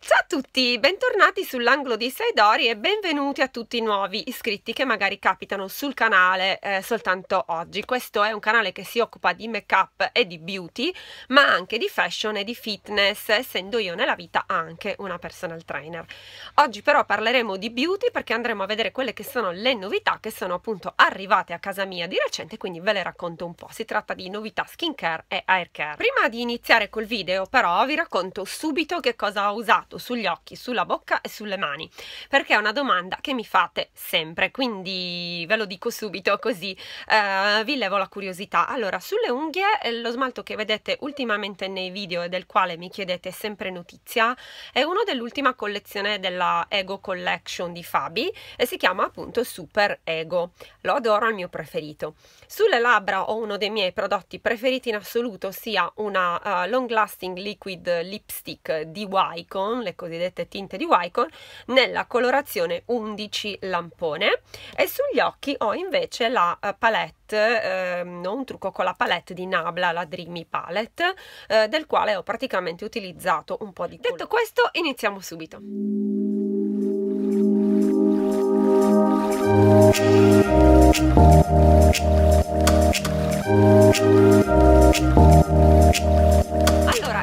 Ciao a tutti, bentornati sull'angolo di Saidori e benvenuti a tutti i nuovi iscritti che magari capitano sul canale eh, soltanto oggi. Questo è un canale che si occupa di make up e di beauty, ma anche di fashion e di fitness, essendo io nella vita anche una personal trainer. Oggi però parleremo di beauty perché andremo a vedere quelle che sono le novità che sono appunto arrivate a casa mia di recente, quindi ve le racconto un po'. Si tratta di novità skincare e hair care. Prima di iniziare col video però vi racconto subito che cosa ho usato basato sugli occhi, sulla bocca e sulle mani? Perché è una domanda che mi fate sempre, quindi ve lo dico subito così eh, vi levo la curiosità. Allora, sulle unghie, eh, lo smalto che vedete ultimamente nei video e del quale mi chiedete sempre notizia, è uno dell'ultima collezione della Ego Collection di Fabi e si chiama appunto Super Ego. Lo adoro, è il mio preferito. Sulle labbra ho uno dei miei prodotti preferiti in assoluto, ossia una uh, Long Lasting Liquid Lipstick di Wycon Wycon, le cosiddette tinte di Wycon, nella colorazione 11 lampone e sugli occhi ho invece la eh, palette, ehm, un trucco con la palette di Nabla, la Dreamy Palette, eh, del quale ho praticamente utilizzato un po' di colore. Detto questo, iniziamo subito. Thank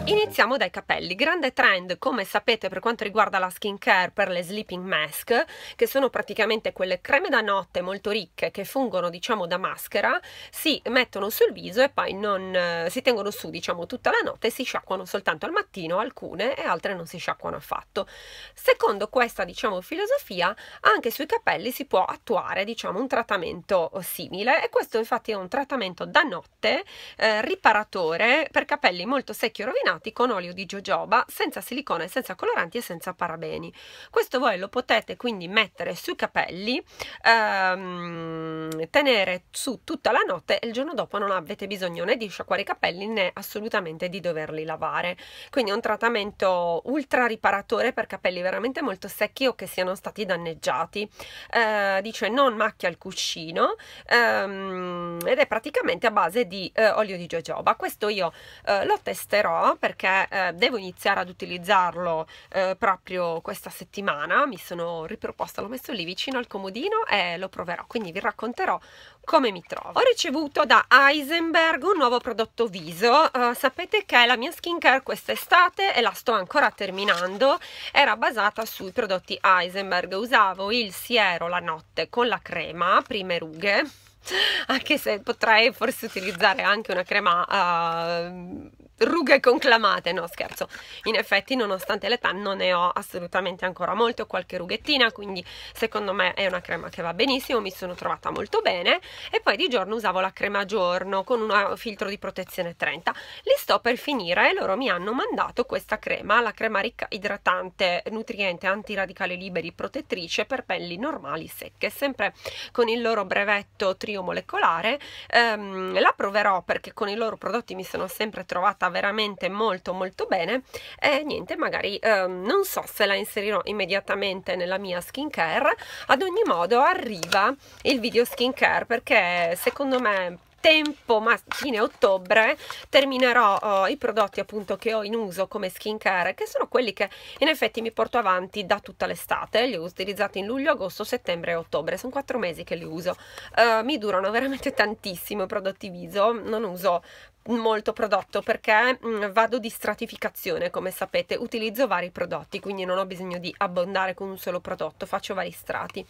iniziamo dai capelli. Grande trend, come sapete, per quanto riguarda la skincare per le sleeping mask, che sono praticamente quelle creme da notte molto ricche che fungono, diciamo, da maschera, si mettono sul viso e poi non eh, si tengono su, diciamo, tutta la notte e si sciacquano soltanto al mattino alcune e altre non si sciacquano affatto. Secondo questa, diciamo, filosofia, anche sui capelli si può attuare, diciamo, un trattamento simile e questo infatti è un trattamento da notte eh, riparatore per capelli molto secchi e rovinati raffinati con olio di jojoba, senza silicone, senza coloranti e senza parabeni. Questo voi lo potete quindi mettere sui capelli, ehm, tenere su tutta la notte e il giorno dopo non avete bisogno né di sciacquare i capelli né assolutamente di doverli lavare. Quindi è un trattamento ultra riparatore per capelli veramente molto secchi o che siano stati danneggiati. Eh, dice non macchia il cuscino ehm, ed è praticamente a base di eh, olio di jojoba. Questo io eh, lo testerò perché eh, devo iniziare ad utilizzarlo eh, proprio questa settimana, mi sono riproposta, l'ho messo lì vicino al comodino e lo proverò, quindi vi racconterò come mi trovo. Ho ricevuto da Heisenberg un nuovo prodotto viso, uh, sapete che la mia skincare quest'estate e la sto ancora terminando, era basata sui prodotti Heisenberg, usavo il siero la notte con la crema, prime rughe, anche se potrei forse utilizzare anche una crema uh, rughe conclamate, no scherzo, in effetti nonostante l'età non ne ho assolutamente ancora molte, ho qualche rughettina, quindi secondo me è una crema che va benissimo, mi sono trovata molto bene e poi di giorno usavo la crema giorno con un eh, filtro di protezione 30, li sto per finire e loro mi hanno mandato questa crema, la crema ricca idratante, nutriente, antiradicali liberi, protettrice per pelli normali secche, sempre con il loro brevetto tri trio molecolare, ehm, la proverò perché con i loro prodotti mi sono sempre trovata veramente molto molto bene e niente magari ehm, non so se la inserirò immediatamente nella mia skincare, ad ogni modo arriva il video skincare perché secondo me tempo, ma fine ottobre, terminerò uh, i prodotti appunto che ho in uso come skincare, che sono quelli che in effetti mi porto avanti da tutta l'estate, li ho utilizzati in luglio, agosto, settembre e ottobre, sono quattro mesi che li uso, uh, mi durano veramente tantissimo i prodotti viso, non uso molto prodotto perché mh, mm, vado di stratificazione come sapete utilizzo vari prodotti quindi non ho bisogno di abbondare con un solo prodotto faccio vari strati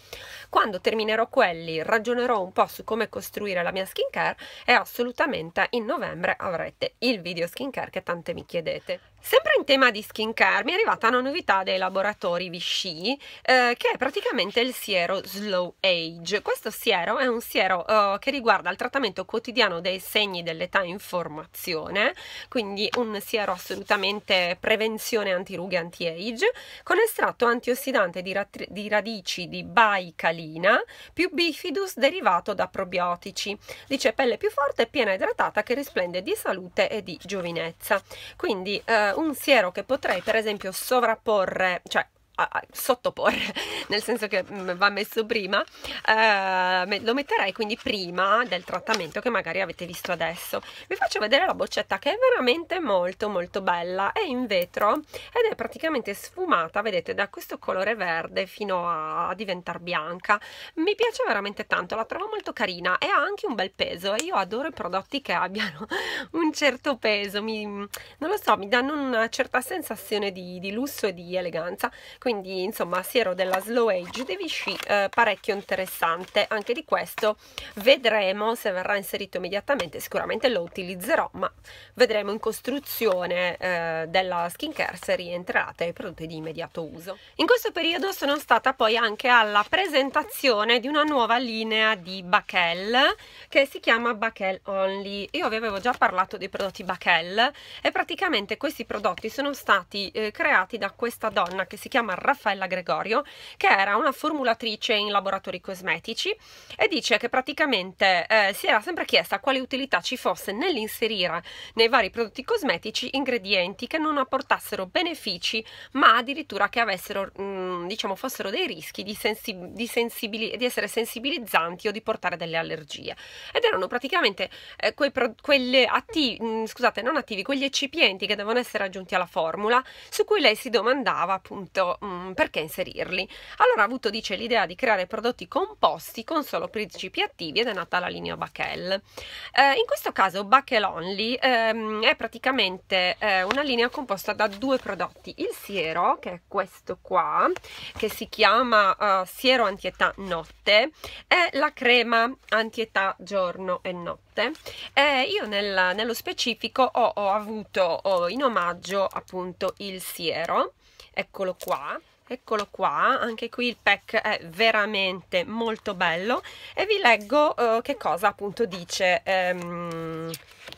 quando terminerò quelli ragionerò un po' su come costruire la mia skincare e assolutamente in novembre avrete il video skincare che tante mi chiedete Sempre in tema di skincare mi è arrivata una novità dei laboratori Vichy eh, che è praticamente il siero Slow Age. Questo siero è un siero eh, che riguarda il trattamento quotidiano dei segni dell'età in formazione, quindi un siero assolutamente prevenzione antirughe anti-age con estratto antiossidante di, di radici di baicalina più bifidus derivato da probiotici. Dice pelle più forte, piena idratata che risplende di salute e di giovinezza. Quindi eh, un siero che potrei per esempio sovrapporre, cioè sottoporre, nel senso che mm, va messo prima, eh, lo metterei quindi prima del trattamento che magari avete visto adesso. Vi faccio vedere la boccetta che è veramente molto molto bella, è in vetro ed è praticamente sfumata, vedete, da questo colore verde fino a diventare bianca. Mi piace veramente tanto, la trovo molto carina e ha anche un bel peso io adoro i prodotti che abbiano un certo peso, mi, non lo so, mi danno una certa sensazione di, di lusso e di eleganza quindi insomma siero della slow age di Vichy eh, parecchio interessante anche di questo vedremo se verrà inserito immediatamente sicuramente lo utilizzerò ma vedremo in costruzione eh, della skincare se rientrerà tra i prodotti di immediato uso in questo periodo sono stata poi anche alla presentazione di una nuova linea di Bacchel che si chiama Bacchel Only io vi avevo già parlato dei prodotti Bacchel e praticamente questi prodotti sono stati eh, creati da questa donna che si chiama chiama Raffaella Gregorio, che era una formulatrice in laboratori cosmetici e dice che praticamente eh, si era sempre chiesta quale utilità ci fosse nell'inserire nei vari prodotti cosmetici ingredienti che non apportassero benefici, ma addirittura che avessero, mh, mm, diciamo, fossero dei rischi di, sensi di, sensibili di essere sensibilizzanti o di portare delle allergie. Ed erano praticamente eh, quei quelle attivi, mh, mm, scusate, non attivi, quegli eccipienti che devono essere aggiunti alla formula, su cui lei si domandava appunto mh, mm, perché inserirli? Allora Avuto dice l'idea di creare prodotti composti con solo principi attivi ed è nata la linea Bacchel. Eh, in questo caso Bacchel Only ehm, è praticamente eh, una linea composta da due prodotti, il siero che è questo qua che si chiama eh, siero antietà notte e la crema antietà giorno e notte. Eh, io nel, nello specifico ho, ho avuto ho in omaggio appunto il siero eccolo qua eccolo qua anche qui il pack è veramente molto bello e vi leggo eh, che cosa appunto dice ehm,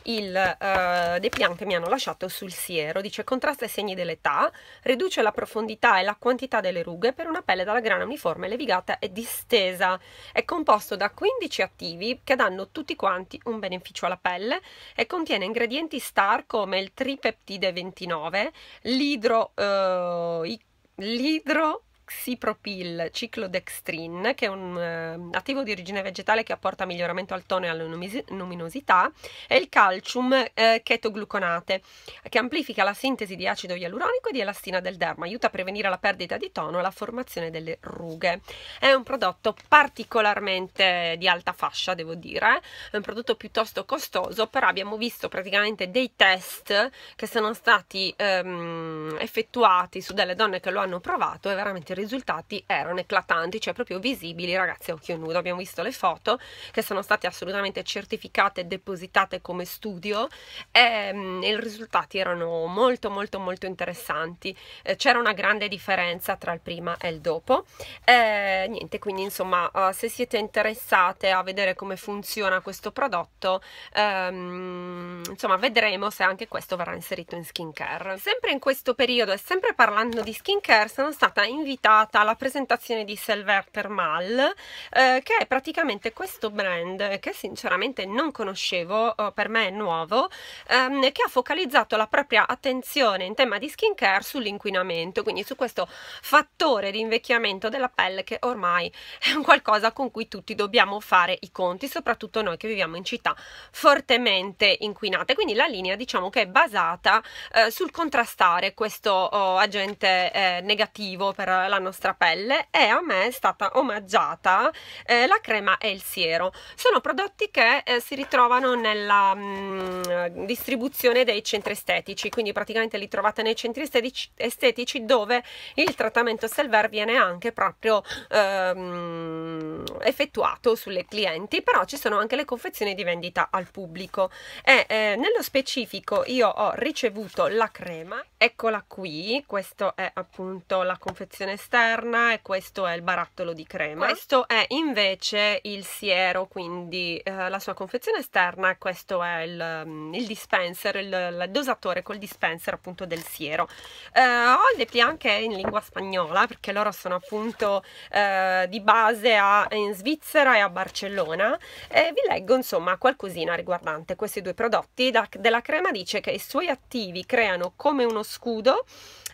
il eh, dei pian che mi hanno lasciato sul siero dice contrasta i segni dell'età riduce la profondità e la quantità delle rughe per una pelle dalla grana uniforme levigata e distesa è composto da 15 attivi che danno tutti quanti un beneficio alla pelle e contiene ingredienti star come il tripeptide 29 l'idro eh, Lidro Xipropil ciclodextrin, che è un eh, attivo di origine vegetale che apporta miglioramento al tono e alla luminosità, e il calcium eh, chetogluconate, che amplifica la sintesi di acido ialuronico e di elastina del derma, aiuta a prevenire la perdita di tono e la formazione delle rughe. È un prodotto particolarmente di alta fascia, devo dire, è un prodotto piuttosto costoso, però abbiamo visto praticamente dei test che sono stati ehm, effettuati su delle donne che lo hanno provato e veramente risultati erano eclatanti, cioè proprio visibili, ragazzi, a occhio nudo. Abbiamo visto le foto che sono state assolutamente certificate e depositate come studio e, ehm, e i risultati erano molto molto molto interessanti. Eh, c'era una grande differenza tra il prima e il dopo. Eh, niente, quindi insomma, uh, se siete interessate a vedere come funziona questo prodotto, ehm, insomma, vedremo se anche questo verrà inserito in skincare. Sempre in questo periodo e sempre parlando di skincare, sono stata invitata ospitata alla presentazione di Selver Thermal, eh, che è praticamente questo brand che sinceramente non conoscevo, eh, per me è nuovo, ehm, che ha focalizzato la propria attenzione in tema di skincare sull'inquinamento, quindi su questo fattore di invecchiamento della pelle che ormai è un qualcosa con cui tutti dobbiamo fare i conti, soprattutto noi che viviamo in città fortemente inquinate. Quindi la linea diciamo che è basata eh, sul contrastare questo oh, agente eh, negativo per la alla nostra pelle e a me è stata omaggiata eh, la crema e il siero. Sono prodotti che eh, si ritrovano nella mh, mm, distribuzione dei centri estetici, quindi praticamente li trovate nei centri estetici, estetici dove il trattamento Selver viene anche proprio ehm, effettuato sulle clienti, però ci sono anche le confezioni di vendita al pubblico e eh, nello specifico io ho ricevuto la crema, eccola qui, questa è appunto la confezione esterna e questo è il barattolo di crema. Ah. Questo è invece il siero, quindi eh, la sua confezione esterna e questo è il, mm, il dispenser, il, il, dosatore col dispenser appunto del siero. Eh, ho il dépliant anche in lingua spagnola perché loro sono appunto eh, di base a, in Svizzera e a Barcellona e vi leggo insomma qualcosina riguardante questi due prodotti. Da, della crema dice che i suoi attivi creano come uno scudo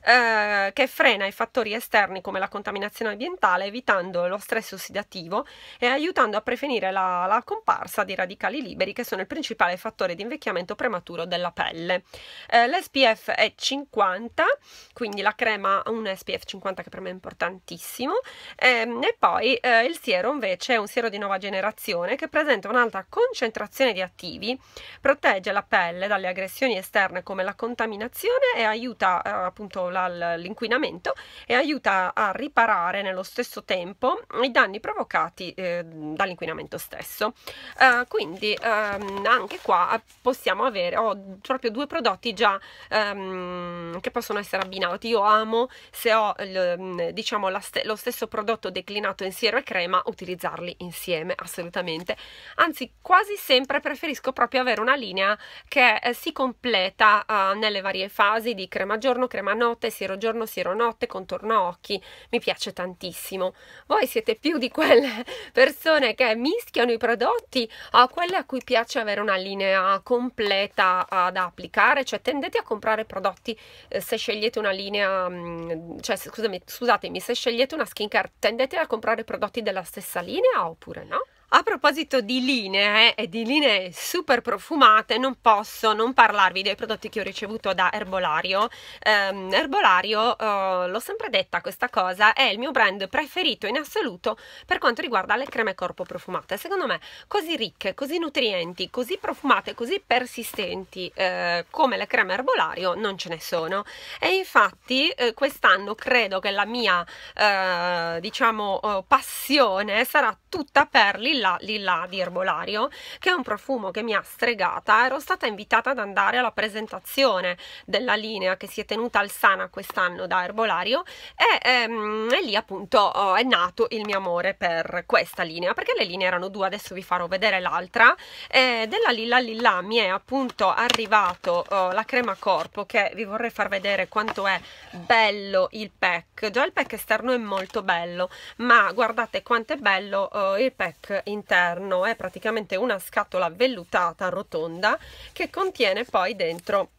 eh, che frena i fattori esterni come la contaminazione ambientale, evitando lo stress ossidativo e aiutando a prevenire la, la comparsa di radicali liberi che sono il principale fattore di invecchiamento prematuro della pelle. Eh, L'SPF è 50, quindi la crema ha un SPF 50 che per me è importantissimo, ehm, e poi eh, il siero invece è un siero di nuova generazione che presenta un'alta concentrazione di attivi, protegge la pelle dalle aggressioni esterne come la contaminazione e aiuta eh, appunto aula e aiuta a riparare nello stesso tempo i danni provocati eh, dall'inquinamento stesso. Eh, quindi ehm, anche qua possiamo avere, ho proprio due prodotti già ehm, che possono essere abbinati. Io amo se ho l, mm, diciamo, st lo stesso prodotto declinato in siero e crema utilizzarli insieme assolutamente. Anzi quasi sempre preferisco proprio avere una linea che eh, si completa eh, nelle varie fasi di crema giorno, crema notte notte, siro giorno, siero notte, contorno occhi, mi piace tantissimo. Voi siete più di quelle persone che mischiano i prodotti a quelle a cui piace avere una linea completa da applicare, cioè tendete a comprare prodotti eh, se scegliete una linea, mm, cioè scusami, scusatemi, se scegliete una skincare tendete a comprare prodotti della stessa linea oppure no? A proposito di linee eh, e di linee super profumate, non posso non parlarvi dei prodotti che ho ricevuto da Erbolario. Um, Erbolario, uh, l'ho sempre detta questa cosa, è il mio brand preferito in assoluto per quanto riguarda le creme corpo profumate. Secondo me, così ricche, così nutrienti, così profumate, così persistenti uh, come le creme Erbolario non ce ne sono. E infatti uh, quest'anno credo che la mia, diciamo, passione sarà tutta per l'illuminazione Lilla, Lilla di Erbolario, che è un profumo che mi ha stregata. Ero stata invitata ad andare alla presentazione della linea che si è tenuta al Sana quest'anno da Erbolario e, ehm, e lì appunto oh, è nato il mio amore per questa linea, perché le linee erano due, adesso vi farò vedere l'altra. Eh, della Lilla Lilla mi è appunto arrivato oh, la crema corpo che vi vorrei far vedere quanto è bello il pack. Già il pack esterno è molto bello, ma guardate quanto è bello oh, il pack interno è praticamente una scatola vellutata rotonda che contiene poi dentro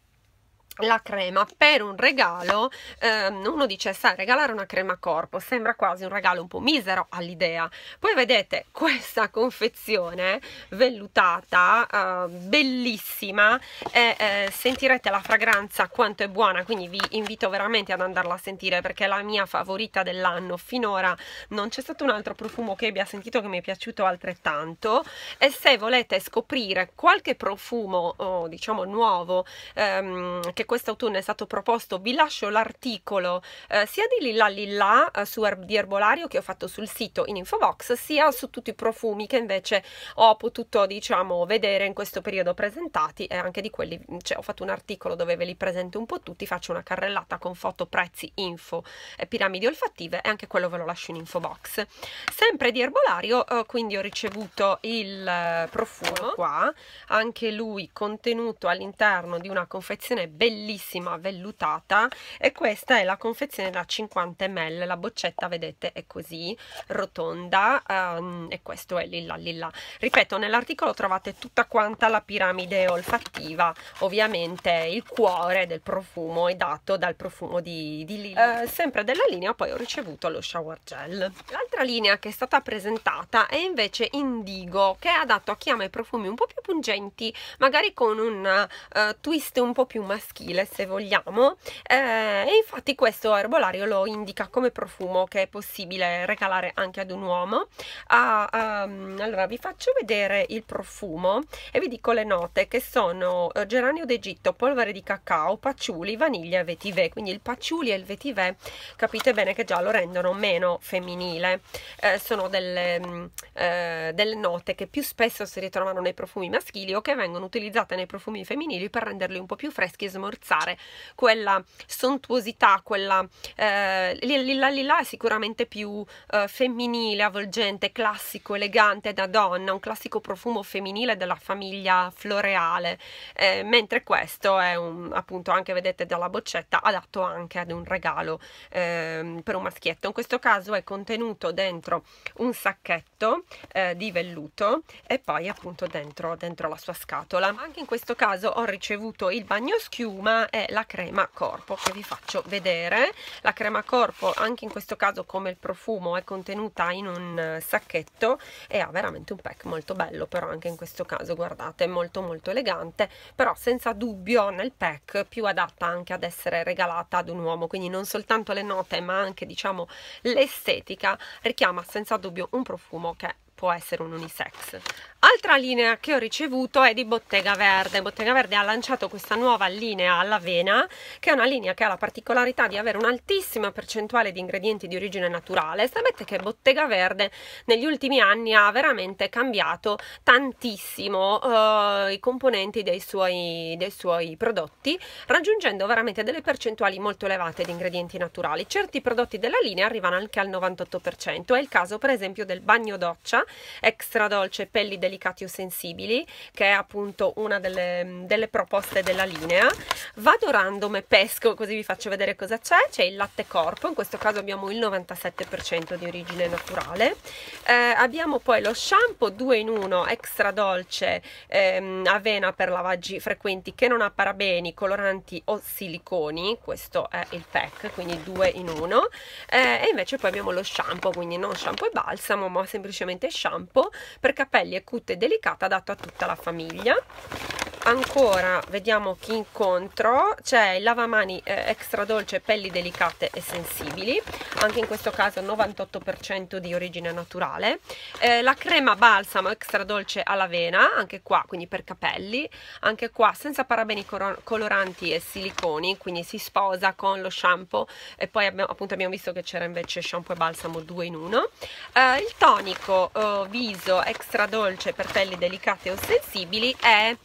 la crema per un regalo ehm, uno dice sai regalare una crema corpo sembra quasi un regalo un po' misero all'idea poi vedete questa confezione vellutata eh, bellissima e eh, sentirete la fragranza quanto è buona quindi vi invito veramente ad andarla a sentire perché è la mia favorita dell'anno finora non c'è stato un altro profumo che abbia sentito che mi è piaciuto altrettanto e se volete scoprire qualche profumo oh, diciamo nuovo ehm, che quest'autunno è stato proposto, vi lascio l'articolo eh, sia di Lilla Lilla eh, su Herb di Erbolario che ho fatto sul sito in Infobox, sia su tutti i profumi che invece ho potuto diciamo vedere in questo periodo presentati e anche di quelli, cioè ho fatto un articolo dove ve li presento un po' tutti, faccio una carrellata con foto, prezzi, info, eh, piramidi olfattive e anche quello ve lo lascio in Infobox. Sempre di Erbolario, eh, quindi ho ricevuto il eh, profumo qua, anche lui contenuto all'interno di una confezione bellissima bellissima vellutata e questa è la confezione da 50 ml la boccetta vedete è così rotonda um, e questo è lilla lilla ripeto nell'articolo trovate tutta quanta la piramide olfattiva ovviamente il cuore del profumo è dato dal profumo di, di lilla uh, sempre della linea poi ho ricevuto lo shower gel l'altra linea che è stata presentata è invece indigo che è adatto a chi ama i profumi un po' più pungenti magari con un uh, twist un po' più maschile maschile se vogliamo eh, e infatti questo erbolario lo indica come profumo che è possibile regalare anche ad un uomo ah, um, allora vi faccio vedere il profumo e vi dico le note che sono eh, geranio d'Egitto, polvere di cacao, paciuli, vaniglia e vetivè quindi il paciuli e il vetivè capite bene che già lo rendono meno femminile eh, sono delle, mm, eh, delle note che più spesso si ritrovano nei profumi maschili o che vengono utilizzate nei profumi femminili per renderli un po' più freschi e smontati forzare quella sontuosità, quella eh, lilla lilla è sicuramente più eh, femminile, avvolgente, classico, elegante da donna, un classico profumo femminile della famiglia floreale, eh, mentre questo è un, appunto anche vedete dalla boccetta adatto anche ad un regalo eh, per un maschietto. In questo caso è contenuto dentro un sacchetto eh, di velluto e poi appunto dentro, dentro la sua scatola. Anche in questo caso ho ricevuto il bagno schiuma Puma è la crema corpo che vi faccio vedere la crema corpo anche in questo caso come il profumo è contenuta in un eh, sacchetto e ha veramente un pack molto bello però anche in questo caso guardate molto molto elegante però senza dubbio nel pack più adatta anche ad essere regalata ad un uomo quindi non soltanto le note ma anche diciamo l'estetica richiama senza dubbio un profumo che può essere un unisex Altra linea che ho ricevuto è di Bottega Verde. Bottega Verde ha lanciato questa nuova linea all'avena, che è una linea che ha la particolarità di avere un'altissima percentuale di ingredienti di origine naturale. Sapete che Bottega Verde negli ultimi anni ha veramente cambiato tantissimo eh, i componenti dei suoi, dei suoi prodotti, raggiungendo veramente delle percentuali molto elevate di ingredienti naturali. Certi prodotti della linea arrivano anche al 98%. È il caso, per esempio, del bagno doccia extra dolce pelli del delicati o sensibili, che è appunto una delle, delle proposte della linea. Vado random e pesco, così vi faccio vedere cosa c'è. C'è il latte corpo, in questo caso abbiamo il 97% di origine naturale. Eh, abbiamo poi lo shampoo 2 in 1 extra dolce ehm, avena per lavaggi frequenti che non ha parabeni, coloranti o siliconi, questo è il pack, quindi 2 in 1. Eh, e invece poi abbiamo lo shampoo, quindi non shampoo e balsamo, ma semplicemente shampoo per capelli e cutie frutta delicata adatto a tutta la famiglia ancora vediamo chi incontro c'è il lavamani eh, extra dolce pelli delicate e sensibili anche in questo caso 98% di origine naturale eh, la crema balsamo extra dolce all'avena anche qua quindi per capelli anche qua senza parabeni coloranti e siliconi quindi si sposa con lo shampoo e poi abbiamo, appunto abbiamo visto che c'era invece shampoo e balsamo 2 in 1 eh, il tonico oh, viso extra dolce per pelli delicate o sensibili è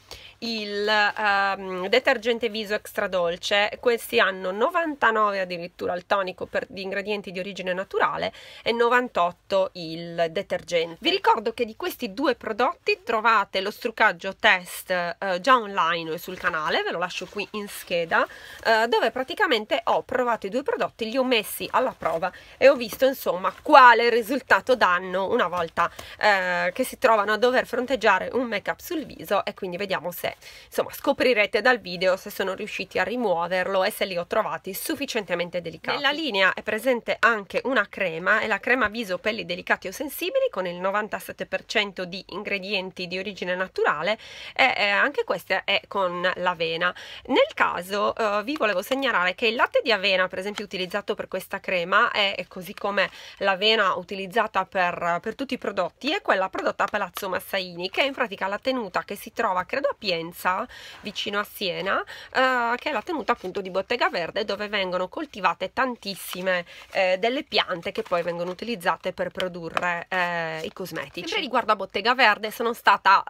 il um, detergente viso extra dolce, questi hanno 99 addirittura il tonico per, gli ingredienti di origine naturale e 98 il detergente. Vi ricordo che di questi due prodotti trovate lo struccaggio test uh, già online sul canale, ve lo lascio qui in scheda, uh, dove praticamente ho provato i due prodotti, li ho messi alla prova e ho visto insomma quale risultato danno una volta uh, che si trovano a dover fronteggiare un make up sul viso e quindi vediamo se sé. Insomma, scoprirete dal video se sono riusciti a rimuoverlo e se li ho trovati sufficientemente delicati. Nella linea è presente anche una crema, è la crema viso pelli delicati o sensibili con il 97% di ingredienti di origine naturale e eh, anche questa è con l'avena. Nel caso eh, vi volevo segnalare che il latte di avena, per esempio, utilizzato per questa crema è, è così come l'avena utilizzata per, per tutti i prodotti, è quella prodotta a Palazzo Massaini, che è in pratica la tenuta che si trova, credo, a Piena Sapienza, vicino a Siena, eh, che è la tenuta appunto di Bottega Verde dove vengono coltivate tantissime eh, delle piante che poi vengono utilizzate per produrre eh, i cosmetici. Sempre riguardo a Bottega Verde sono stata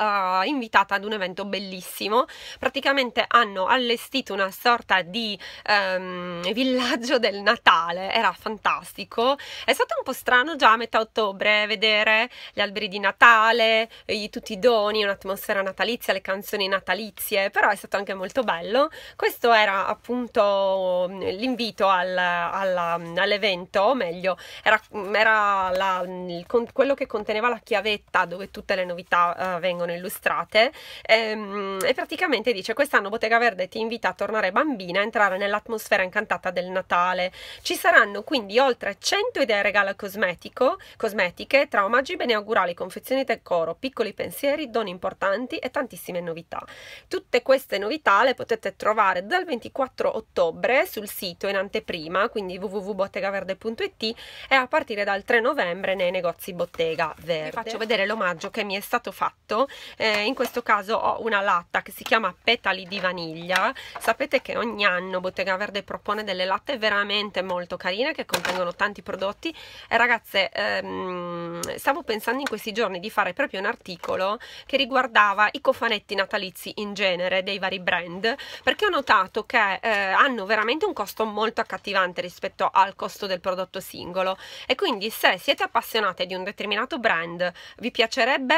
eh, invitata ad un evento bellissimo, praticamente hanno allestito una sorta di ehm, villaggio del Natale, era fantastico, è stato un po' strano già a metà ottobre vedere gli alberi di Natale, i, tutti i doni, un'atmosfera natalizia, le canzoni natalizie natalizie, però è stato anche molto bello. Questo era appunto l'invito al, alla, all'evento, meglio, era, era la, il, quello che conteneva la chiavetta dove tutte le novità uh, vengono illustrate e, ehm, e praticamente dice quest'anno Bottega Verde ti invita a tornare bambina, a entrare nell'atmosfera incantata del Natale. Ci saranno quindi oltre 100 idee regalo cosmetico, cosmetiche tra omaggi bene augurali, confezioni del coro, piccoli pensieri, doni importanti e tantissime novità. Tutte queste novità le potete trovare dal 24 ottobre sul sito in anteprima, quindi www.bottegaverde.it e a partire dal 3 novembre nei negozi Bottega Verde. Vi faccio vedere l'omaggio che mi è stato fatto, eh, in questo caso ho una latta che si chiama Petali di Vaniglia, sapete che ogni anno Bottega Verde propone delle latte veramente molto carine che contengono tanti prodotti e ragazze ehm, stavo pensando in questi giorni di fare proprio un articolo che riguardava i cofanetti natalizi servizi in genere dei vari brand perché ho notato che eh, hanno veramente un costo molto accattivante rispetto al costo del prodotto singolo e quindi se siete appassionate di un determinato brand vi piacerebbe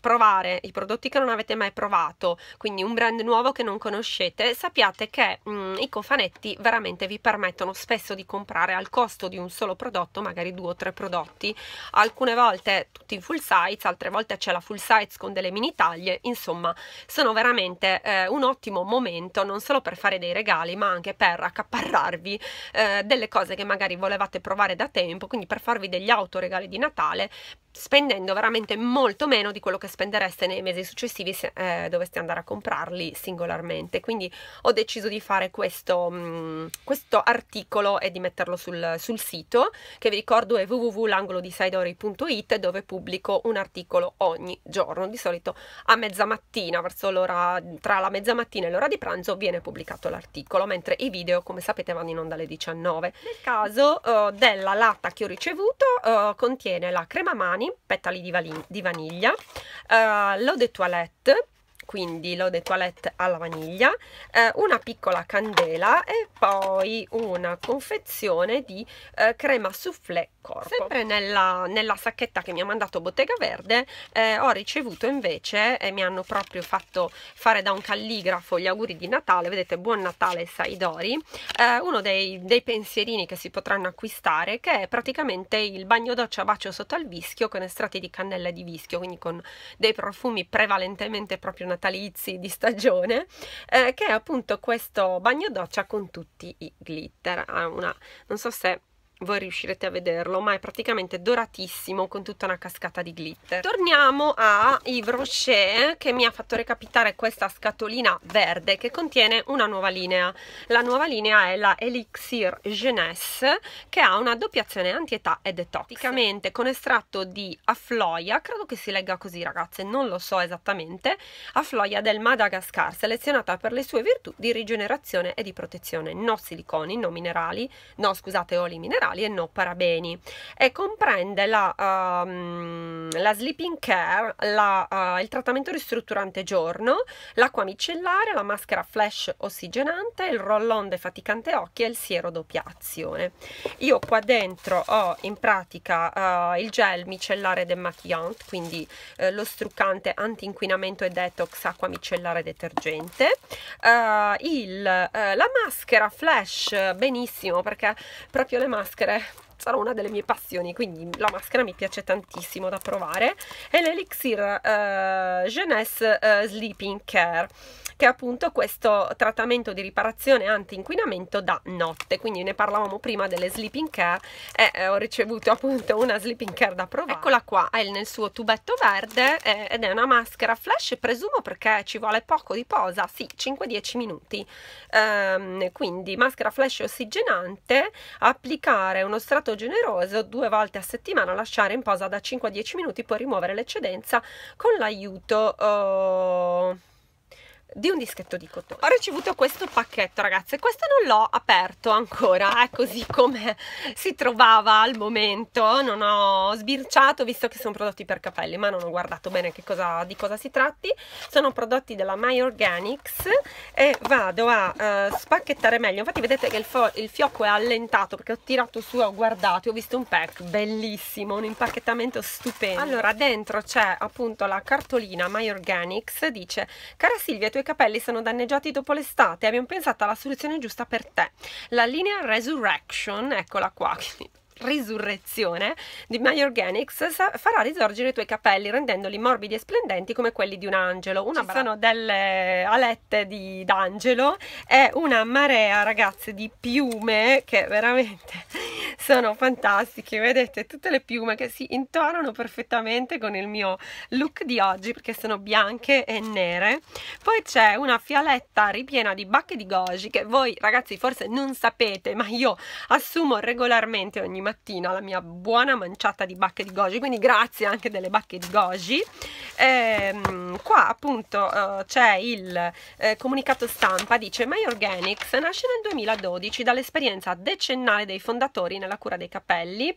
provare i prodotti che non avete mai provato, quindi un brand nuovo che non conoscete, sappiate che mh, mm, i cofanetti veramente vi permettono spesso di comprare al costo di un solo prodotto, magari due o tre prodotti, alcune volte tutti in full size, altre volte c'è la full size con delle mini taglie, insomma sono veramente eh, un ottimo momento non solo per fare dei regali ma anche per accaparrarvi eh, delle cose che magari volevate provare da tempo, quindi per farvi degli autoregali di Natale, spendendo veramente molto meno di quello che spendereste nei mesi successivi se eh, doveste andare a comprarli singolarmente. Quindi ho deciso di fare questo, mh, mm, questo articolo e di metterlo sul, sul sito, che vi ricordo è www.langolodisaidori.it dove pubblico un articolo ogni giorno, di solito a mezzamattina, verso l'ora tra la mezzamattina e l'ora di pranzo viene pubblicato l'articolo, mentre i video, come sapete, vanno in onda alle 19. Nel caso eh, della latta che ho ricevuto eh, contiene la crema mani petali di, di vaniglia, uh, l'eau de toilette quindi l'eau de toilette alla vaniglia, eh, una piccola candela e poi una confezione di eh, crema soufflé corpo. Sempre nella, nella, sacchetta che mi ha mandato Bottega Verde eh, ho ricevuto invece, e mi hanno proprio fatto fare da un calligrafo gli auguri di Natale, vedete buon Natale Saidori, eh, uno dei, dei pensierini che si potranno acquistare che è praticamente il bagno doccia bacio sotto al vischio con estratti di cannella di vischio, quindi con dei profumi prevalentemente proprio naturali natalizi di stagione eh, che è appunto questo bagno doccia con tutti i glitter ha una non so se voi riuscirete a vederlo ma è praticamente doratissimo con tutta una cascata di glitter torniamo a Yves Rocher che mi ha fatto recapitare questa scatolina verde che contiene una nuova linea la nuova linea è la Elixir Jeunesse che ha una doppiazione antietà e detox praticamente con estratto di afloia credo che si legga così ragazze non lo so esattamente afloia del Madagascar selezionata per le sue virtù di rigenerazione e di protezione no siliconi, no minerali no scusate oli minerali strumentali e no parabeni e comprende la, um, la sleeping care, la, uh, il trattamento ristrutturante giorno, l'acqua micellare, la maschera flash ossigenante, il roll-on defaticante occhi e il siero doppia azione. Io qua dentro ho in pratica uh, il gel micellare demaquillant, quindi uh, lo struccante anti-inquinamento e detox acqua micellare detergente, il, la maschera flash benissimo perché proprio le maschere maschere sarà una delle mie passioni quindi la maschera mi piace tantissimo da provare è l'elixir uh, eh, jeunesse uh, sleeping care che è appunto questo trattamento di riparazione anti-inquinamento da notte. Quindi ne parlavamo prima delle sleeping care e eh, ho ricevuto appunto una sleeping care da provare. Eccola qua, è nel suo tubetto verde eh, ed è una maschera flash, presumo perché ci vuole poco di posa, sì, 5-10 minuti. Ehm, quindi maschera flash ossigenante, applicare uno strato generoso due volte a settimana, lasciare in posa da 5 10 minuti, poi rimuovere l'eccedenza con l'aiuto... Eh, di un dischetto di cotone. Ho ricevuto questo pacchetto, ragazze. Questo non l'ho aperto ancora, è così come si trovava al momento. Non ho sbirciato, visto che sono prodotti per capelli, ma non ho guardato bene cosa, di cosa si tratti. Sono prodotti della My Organics e vado a uh, spacchettare meglio. Infatti vedete che il, il, fiocco è allentato perché ho tirato su e ho guardato. e Ho visto un pack bellissimo, un impacchettamento stupendo. Allora, dentro c'è appunto la cartolina My Organics, dice Cara Silvia, tu tuoi capelli sono danneggiati dopo l'estate, abbiamo pensato alla soluzione giusta per te. La linea Resurrection, eccola qua, risurrezione di My Organics farà risorgere i tuoi capelli rendendoli morbidi e splendenti come quelli di un angelo. Una Ci sono delle alette di, d'angelo e una marea, ragazze, di piume che veramente sono fantastiche. Vedete tutte le piume che si intonano perfettamente con il mio look di oggi perché sono bianche e nere. Poi c'è una fialetta ripiena di bacche di goji che voi ragazzi forse non sapete, ma io assumo regolarmente ogni mattina mattina la mia buona manciata di bacche di goji quindi grazie anche delle bacche di goji ehm, qua appunto eh, c'è il eh, comunicato stampa dice My Organics nasce nel 2012 dall'esperienza decennale dei fondatori nella cura dei capelli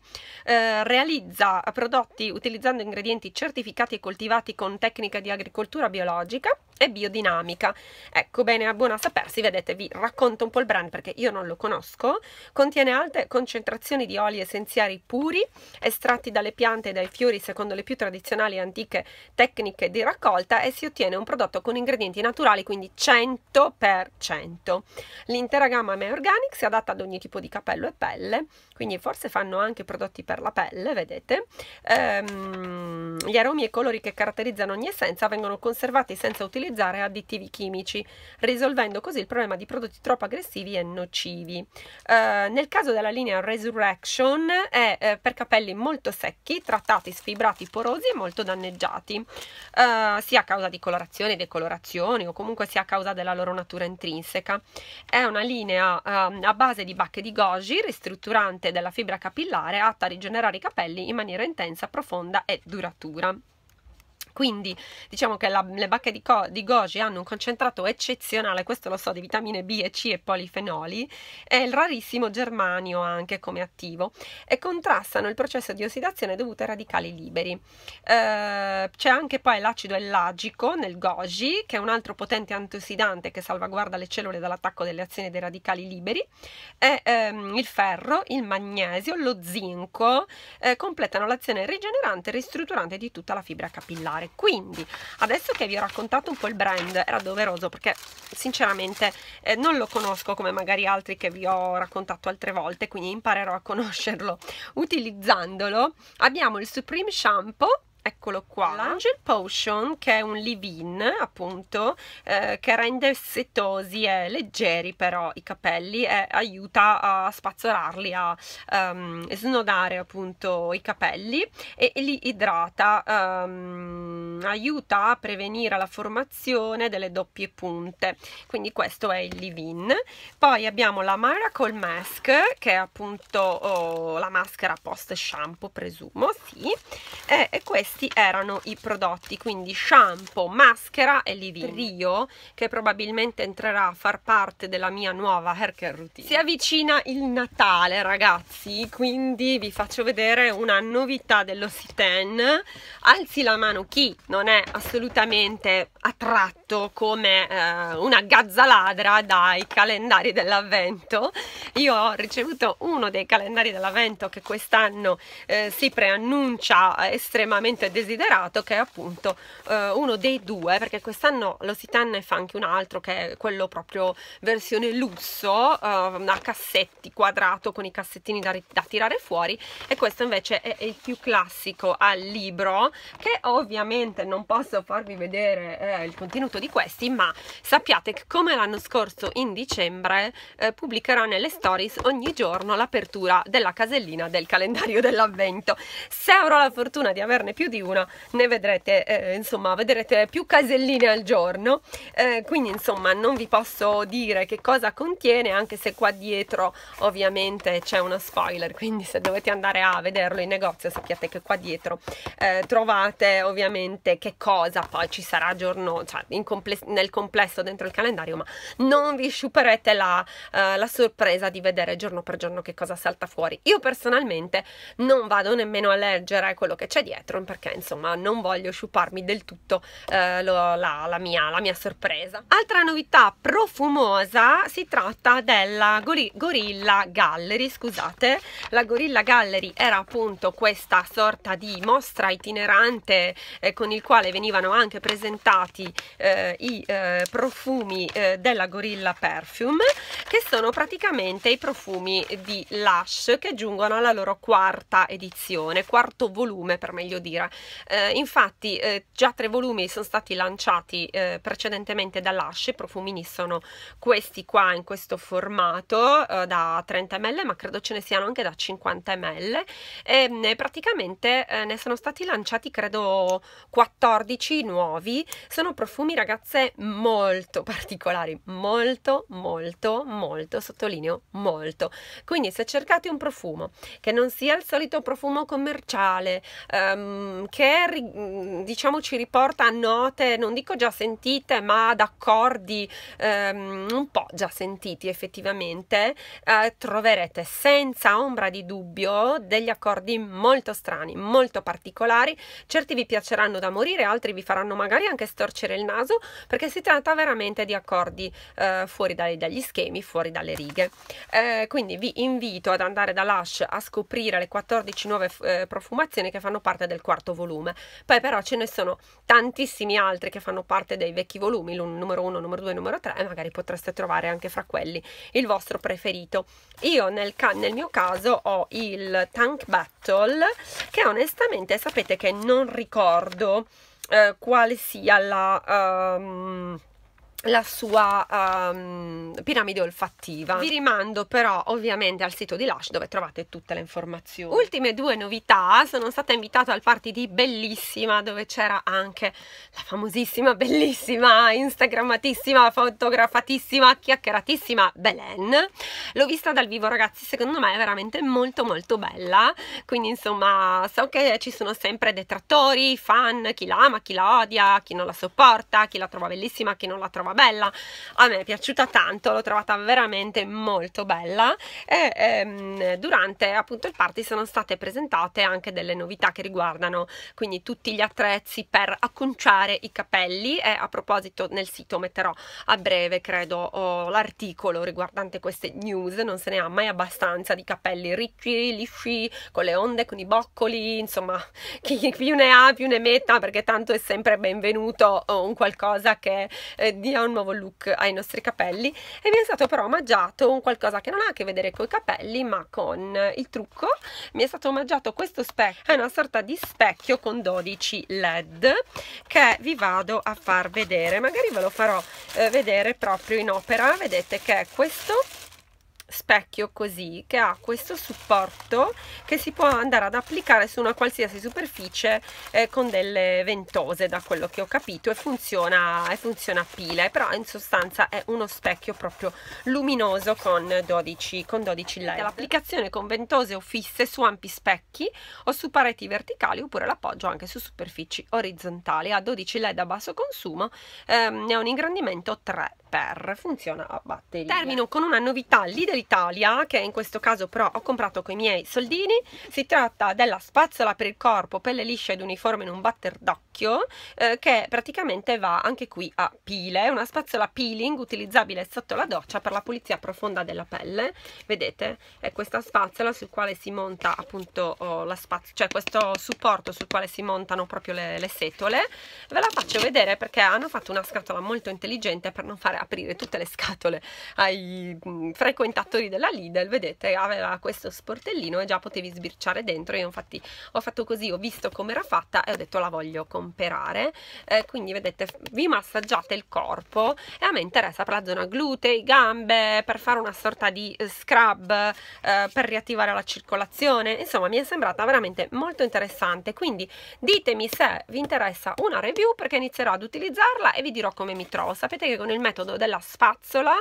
eh, realizza prodotti utilizzando ingredienti certificati e coltivati con tecnica di agricoltura biologica e biodinamica ecco bene a buona sapersi vedete vi racconto un po' il brand perché io non lo conosco contiene alte concentrazioni di oli essenziali puri, estratti dalle piante e dai fiori secondo le più tradizionali e antiche tecniche di raccolta e si ottiene un prodotto con ingredienti naturali, quindi 100%. L'intera gamma Me Organic si adatta ad ogni tipo di capello e pelle, quindi forse fanno anche prodotti per la pelle, vedete. Ehm, gli aromi e i colori che caratterizzano ogni essenza vengono conservati senza utilizzare additivi chimici, risolvendo così il problema di prodotti troppo aggressivi e nocivi. Ehm, nel caso della linea Resurrection, non è eh, per capelli molto secchi, trattati, sfibrati, porosi e molto danneggiati, eh, sia a causa di colorazioni, decolorazioni o comunque sia a causa della loro natura intrinseca. È una linea eh, a base di bacche di goji, ristrutturante della fibra capillare, atta a rigenerare i capelli in maniera intensa, profonda e duratura. Quindi diciamo che la, le bacche di, di, goji hanno un concentrato eccezionale, questo lo so, di vitamine B e C e polifenoli e il rarissimo germanio anche come attivo e contrastano il processo di ossidazione dovuto ai radicali liberi. Eh, c'è anche poi l'acido ellagico nel goji che è un altro potente antiossidante che salvaguarda le cellule dall'attacco delle azioni dei radicali liberi e ehm, il ferro, il magnesio, lo zinco eh, completano l'azione rigenerante e ristrutturante di tutta la fibra capillare fare quindi adesso che vi ho raccontato un po' il brand era doveroso perché sinceramente eh, non lo conosco come magari altri che vi ho raccontato altre volte quindi imparerò a conoscerlo utilizzandolo abbiamo il Supreme Shampoo Eccolo qua, l'Angel Potion che è un leave-in appunto eh, che rende setosi e leggeri però i capelli e aiuta a spazzolarli, a um, snodare appunto i capelli e, e li idrata, um, aiuta a prevenire la formazione delle doppie punte, quindi questo è il leave-in. Poi abbiamo la Miracle Mask che è appunto oh, la maschera post shampoo presumo, sì, e, e questa questi erano i prodotti, quindi shampoo, maschera e living Rio che probabilmente entrerà a far parte della mia nuova haircare routine. Si avvicina il Natale ragazzi, quindi vi faccio vedere una novità dello Alzi la mano chi non è assolutamente attratto tratto come eh, una gazzaladra dai calendari dell'avvento. Io ho ricevuto uno dei calendari dell'avvento che quest'anno eh, si preannuncia estremamente desiderato, che è appunto eh, uno dei due, perché quest'anno lo si l'Ositan fa anche un altro che è quello proprio versione lusso, eh, a cassetti quadrato con i cassettini da, da tirare fuori e questo invece è il più classico al libro che ovviamente non posso farvi vedere eh, il contenuto di questi, ma sappiate che come l'anno scorso in dicembre eh, pubblicherò nelle stories ogni giorno l'apertura della casellina del calendario dell'avvento. Se avrò la fortuna di averne più di una, ne vedrete, eh, insomma, vedrete più caselline al giorno. Eh, quindi, insomma, non vi posso dire che cosa contiene, anche se qua dietro ovviamente c'è uno spoiler, quindi se dovete andare a vederlo in negozio sappiate che qua dietro eh, trovate ovviamente che cosa poi ci sarà giorno, cioè in comples- nel complesso dentro il calendario, ma non vi sciuperete la, uh, la sorpresa di vedere giorno per giorno che cosa salta fuori. Io personalmente non vado nemmeno a leggere quello che c'è dietro, perché insomma non voglio sciuparmi del tutto eh, lo, la, la, mia, la, mia, sorpresa. Altra novità profumosa si tratta della gori- Gorilla Gallery, scusate, la Gorilla Gallery era appunto questa sorta di mostra itinerante eh, con il quale venivano anche presentati eh, eh, i eh, profumi eh, della Gorilla Perfume che sono praticamente i profumi di Lush che giungono alla loro quarta edizione, quarto volume per meglio dire. Eh, infatti eh, già tre volumi sono stati lanciati eh, precedentemente da Lush, i profumini sono questi qua in questo formato da 30 ml ma credo ce ne siano anche da 50 ml e mm, praticamente ne sono stati lanciati credo 14 nuovi, sono profumi ragazze molto particolari, molto, molto, molto, sottolineo molto. Quindi se cercate un profumo che non sia il solito profumo commerciale, um, che mm, diciamo ci riporta a note, non dico già sentite, ma ad accordi um, un po' già sentiti effettivamente, uh, troverete senza ombra di dubbio degli accordi molto strani, molto particolari. Certi vi piaceranno da morire, altri vi faranno magari anche storcere il naso caso perché si tratta veramente di accordi eh, fuori dai, dagli schemi, fuori dalle righe. Eh, quindi vi invito ad andare da Lush a scoprire le 14 nuove eh, profumazioni che fanno parte del quarto volume. Poi però ce ne sono tantissimi altri che fanno parte dei vecchi volumi, numero 1, numero 2, numero 3 e magari potreste trovare anche fra quelli il vostro preferito. Io nel, nel mio caso ho il Tank Battle che onestamente sapete che non ricordo eh, quale sia la... Um, la sua um, piramide olfattiva. Vi rimando però ovviamente al sito di Lush dove trovate tutte le informazioni. Ultime due novità, sono stata invitata al party di Bellissima dove c'era anche la famosissima, bellissima, instagrammatissima, fotografatissima, chiacchieratissima Belen. L'ho vista dal vivo ragazzi, secondo me è veramente molto molto bella, quindi insomma so che ci sono sempre detrattori, fan, chi la ama, chi la odia, chi non la sopporta, chi la trova bellissima, chi non la trova insomma bella a me è piaciuta tanto l'ho trovata veramente molto bella e ehm, durante appunto il party sono state presentate anche delle novità che riguardano quindi tutti gli attrezzi per acconciare i capelli e a proposito nel sito metterò a breve credo l'articolo riguardante queste news non se ne ha mai abbastanza di capelli ricci, lisci, con le onde, con i boccoli insomma chi più ne ha più ne metta perché tanto è sempre benvenuto un qualcosa che eh, dia un nuovo look ai nostri capelli e mi è stato però omaggiato un qualcosa che non ha a che vedere con i capelli ma con il trucco mi è stato omaggiato questo specchio è una sorta di specchio con 12 led che vi vado a far vedere magari ve lo farò eh, vedere proprio in opera vedete che è questo specchio così che ha questo supporto che si può andare ad applicare su una qualsiasi superficie eh, con delle ventose da quello che ho capito e funziona, e funziona a pile però in sostanza è uno specchio proprio luminoso con 12, con 12 LED l'applicazione con ventose o fisse su ampi specchi o su pareti verticali oppure l'appoggio anche su superfici orizzontali a 12 LED a basso consumo ehm, ne ho un ingrandimento 3 per funziona a batteria termino con una novità lì dell'Italia che in questo caso però ho comprato con i miei soldini si tratta della spazzola per il corpo pelle liscia ed uniforme in un batter d'occhio eh, che praticamente va anche qui a pile una spazzola peeling utilizzabile sotto la doccia per la pulizia profonda della pelle vedete è questa spazzola sul quale si monta appunto oh, la spazzola cioè questo supporto sul quale si montano proprio le, le setole ve la faccio vedere perché hanno fatto una scatola molto intelligente per non fare aprire tutte le scatole ai mm, frequentatori della Lidl, vedete aveva questo sportellino e già potevi sbirciare dentro, io infatti ho fatto così, ho visto com'era fatta e ho detto la voglio comprare, eh, quindi vedete vi massaggiate il corpo e a me interessa per la zona glutei, gambe, per fare una sorta di eh, scrub, eh, per riattivare la circolazione, insomma mi è sembrata veramente molto interessante, quindi ditemi se vi interessa una review perché inizierò ad utilizzarla e vi dirò come mi trovo, sapete che con il metodo uso della spazzola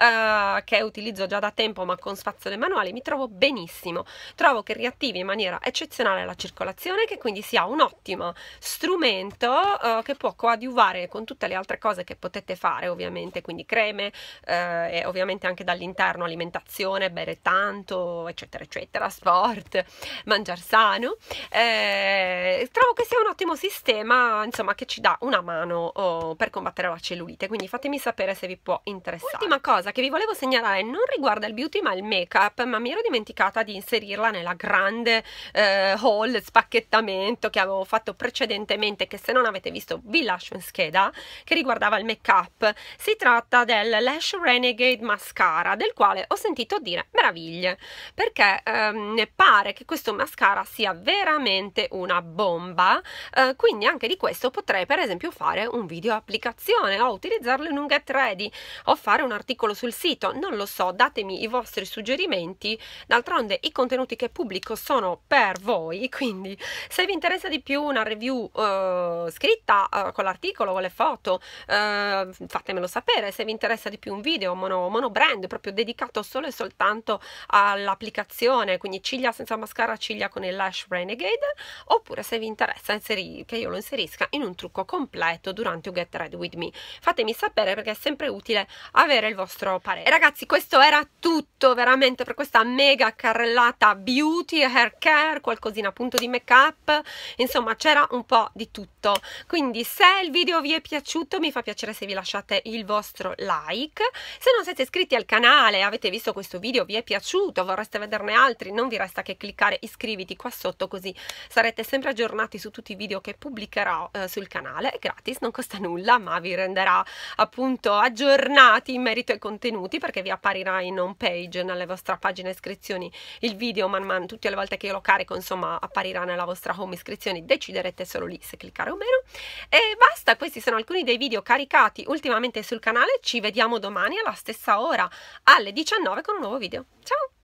eh, che utilizzo già da tempo ma con spazzole manuali mi trovo benissimo trovo che riattivi in maniera eccezionale la circolazione che quindi sia un ottimo strumento eh, che può coadiuvare con tutte le altre cose che potete fare ovviamente quindi creme eh, e ovviamente anche dall'interno alimentazione bere tanto eccetera eccetera sport mangiare sano eh, trovo che sia un ottimo sistema insomma che ci dà una mano oh, per combattere la cellulite quindi fatemi sapere sapere se vi può interessare. Ultima cosa che vi volevo segnalare non riguarda il beauty ma il make up, ma mi ero dimenticata di inserirla nella grande eh, haul spacchettamento che avevo fatto precedentemente, che se non avete visto vi lascio in scheda, che riguardava il make up. Si tratta del Lash Renegade Mascara, del quale ho sentito dire meraviglie, perché ehm, pare che questo mascara sia veramente una bomba, eh, quindi anche di questo potrei per esempio fare un video applicazione o utilizzarlo in un get credi o fare un articolo sul sito, non lo so, datemi i vostri suggerimenti, d'altronde i contenuti che pubblico sono per voi, quindi se vi interessa di più una review eh, scritta eh, con l'articolo, o le foto, eh, fatemelo sapere, se vi interessa di più un video mono, mono brand proprio dedicato solo e soltanto all'applicazione, quindi ciglia senza mascara, ciglia con il Lash Renegade, oppure se vi interessa inserire, che io lo inserisca in un trucco completo durante un Get ready With Me. Fatemi sapere perché sempre utile avere il vostro parere. E ragazzi, questo era tutto veramente per questa mega carrellata beauty, hair care, qualcosina appunto di make up, insomma c'era un po' di tutto. Quindi se il video vi è piaciuto mi fa piacere se vi lasciate il vostro like, se non siete iscritti al canale, avete visto questo video, vi è piaciuto, vorreste vederne altri, non vi resta che cliccare iscriviti qua sotto così sarete sempre aggiornati su tutti i video che pubblicherò eh, sul canale, è gratis, non costa nulla ma vi renderà appunto subito aggiornati in merito ai contenuti perché vi apparirà in home page nelle vostre pagine iscrizioni il video man mano tutte le volte che io lo carico insomma apparirà nella vostra home iscrizioni deciderete solo lì se cliccare o meno e basta questi sono alcuni dei video caricati ultimamente sul canale ci vediamo domani alla stessa ora alle 19 con un nuovo video ciao